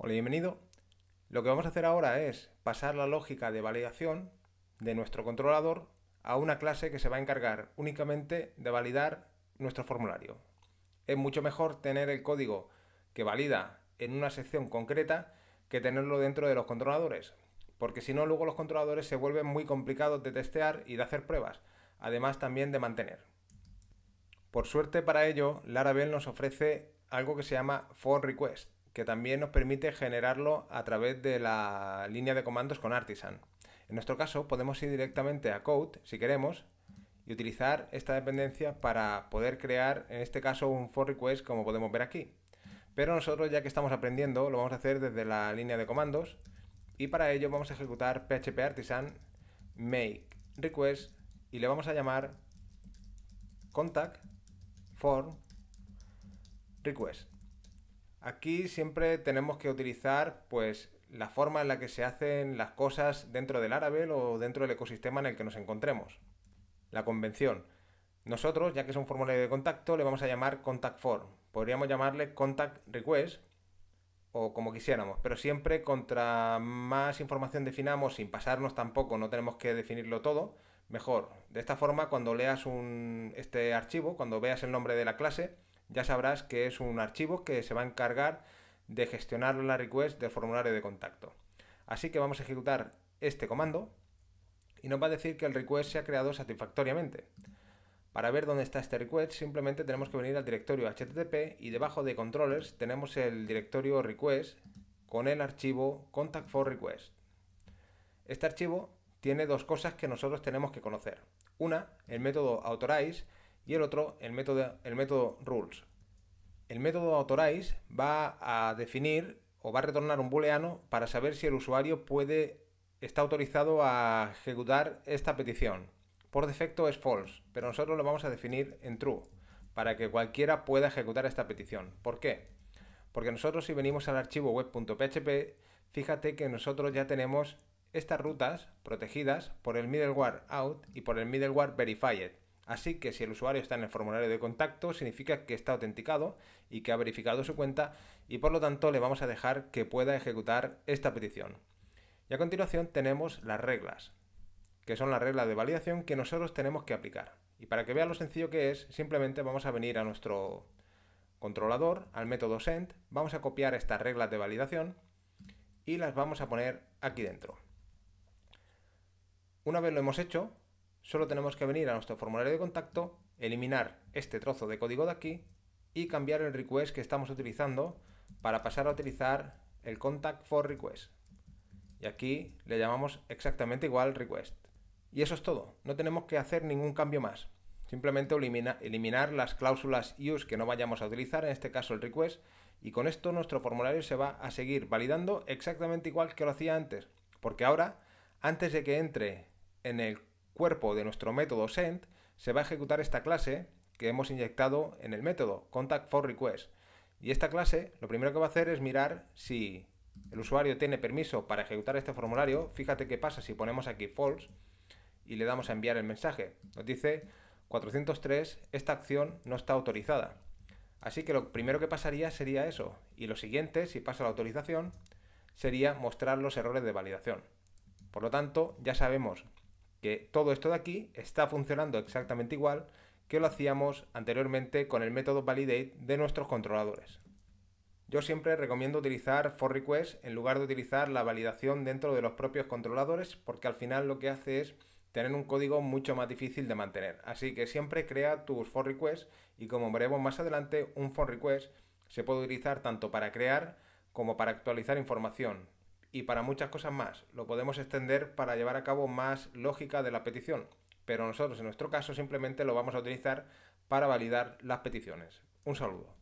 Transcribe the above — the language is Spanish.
Hola, bienvenido. Lo que vamos a hacer ahora es pasar la lógica de validación de nuestro controlador a una clase que se va a encargar únicamente de validar nuestro formulario. Es mucho mejor tener el código que valida en una sección concreta que tenerlo dentro de los controladores, porque si no luego los controladores se vuelven muy complicados de testear y de hacer pruebas, además también de mantener. Por suerte para ello, Laravel nos ofrece algo que se llama for request, que también nos permite generarlo a través de la línea de comandos con Artisan. En nuestro caso, podemos ir directamente a Code, si queremos, y utilizar esta dependencia para poder crear, en este caso, un for request, como podemos ver aquí. Pero nosotros, ya que estamos aprendiendo, lo vamos a hacer desde la línea de comandos, y para ello vamos a ejecutar php artisan make request y le vamos a llamar contact form request. Aquí siempre tenemos que utilizar pues la forma en la que se hacen las cosas dentro del Arabel o dentro del ecosistema en el que nos encontremos. La convención. Nosotros, ya que es un formulario de contacto, le vamos a llamar contact form. Podríamos llamarle contact request o como quisiéramos, pero siempre contra más información definamos sin pasarnos tampoco, no tenemos que definirlo todo, mejor. De esta forma, cuando leas este archivo, cuando veas el nombre de la clase, ya sabrás que es un archivo que se va a encargar de gestionar la request del formulario de contacto. Así que vamos a ejecutar este comando y nos va a decir que el request se ha creado satisfactoriamente. Para ver dónde está este request simplemente tenemos que venir al directorio HTTP y debajo de controllers tenemos el directorio request con el archivo contact for request. Este archivo tiene dos cosas que nosotros tenemos que conocer. Una, el método authorize y el otro el método, el método rules. El método authorize va a definir o va a retornar un booleano para saber si el usuario puede está autorizado a ejecutar esta petición. Por defecto es false, pero nosotros lo vamos a definir en true para que cualquiera pueda ejecutar esta petición. ¿Por qué? Porque nosotros si venimos al archivo web.php, fíjate que nosotros ya tenemos estas rutas protegidas por el middleware out y por el middleware verified. Así que si el usuario está en el formulario de contacto, significa que está autenticado y que ha verificado su cuenta y por lo tanto le vamos a dejar que pueda ejecutar esta petición. Y a continuación tenemos las reglas, que son las reglas de validación que nosotros tenemos que aplicar. Y para que vea lo sencillo que es, simplemente vamos a venir a nuestro controlador, al método send, vamos a copiar estas reglas de validación y las vamos a poner aquí dentro. Una vez lo hemos hecho, Solo tenemos que venir a nuestro formulario de contacto, eliminar este trozo de código de aquí y cambiar el request que estamos utilizando para pasar a utilizar el contact for request. Y aquí le llamamos exactamente igual request. Y eso es todo, no tenemos que hacer ningún cambio más. Simplemente elimina, eliminar las cláusulas use que no vayamos a utilizar, en este caso el request, y con esto nuestro formulario se va a seguir validando exactamente igual que lo hacía antes, porque ahora, antes de que entre en el cuerpo de nuestro método send, se va a ejecutar esta clase que hemos inyectado en el método contact for request. Y esta clase lo primero que va a hacer es mirar si el usuario tiene permiso para ejecutar este formulario. Fíjate qué pasa si ponemos aquí false y le damos a enviar el mensaje. Nos dice 403, esta acción no está autorizada. Así que lo primero que pasaría sería eso. Y lo siguiente, si pasa la autorización, sería mostrar los errores de validación. Por lo tanto, ya sabemos que todo esto de aquí está funcionando exactamente igual que lo hacíamos anteriormente con el método validate de nuestros controladores. Yo siempre recomiendo utilizar for request en lugar de utilizar la validación dentro de los propios controladores porque al final lo que hace es tener un código mucho más difícil de mantener. Así que siempre crea tus for requests y como veremos más adelante, un for request se puede utilizar tanto para crear como para actualizar información, y para muchas cosas más. Lo podemos extender para llevar a cabo más lógica de la petición, pero nosotros en nuestro caso simplemente lo vamos a utilizar para validar las peticiones. Un saludo.